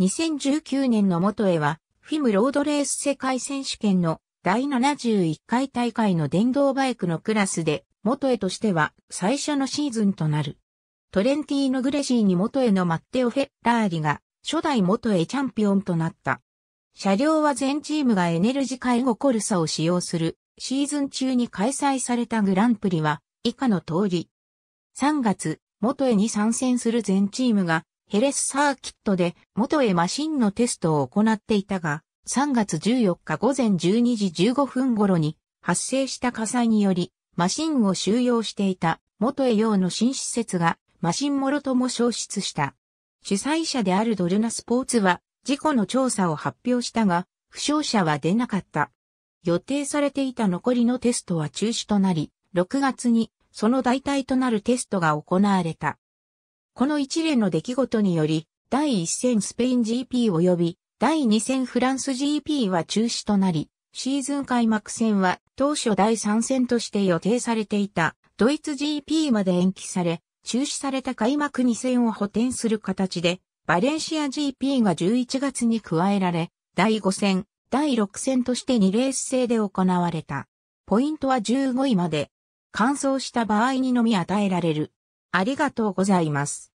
2019年の元へは、フィムロードレース世界選手権の第71回大会の電動バイクのクラスで、元へとしては最初のシーズンとなる。トレンティーノ・グレシーに元へのマッテオ・フェッラーリが初代元へチャンピオンとなった。車両は全チームがエネルギー介護コルサを使用するシーズン中に開催されたグランプリは以下の通り。3月、元へに参戦する全チームがヘレスサーキットで元へマシンのテストを行っていたが、3月14日午前12時15分頃に発生した火災により、マシンを収容していた元へ用の新施設がマシンもろとも消失した。主催者であるドルナスポーツは事故の調査を発表したが、負傷者は出なかった。予定されていた残りのテストは中止となり、6月にその代替となるテストが行われた。この一連の出来事により、第1戦スペイン GP 及び第2戦フランス GP は中止となり、シーズン開幕戦は当初第3戦として予定されていたドイツ GP まで延期され、中止された開幕2戦を補填する形で、バレンシア GP が11月に加えられ、第5戦、第6戦として2レース制で行われた。ポイントは15位まで。完走した場合にのみ与えられる。ありがとうございます。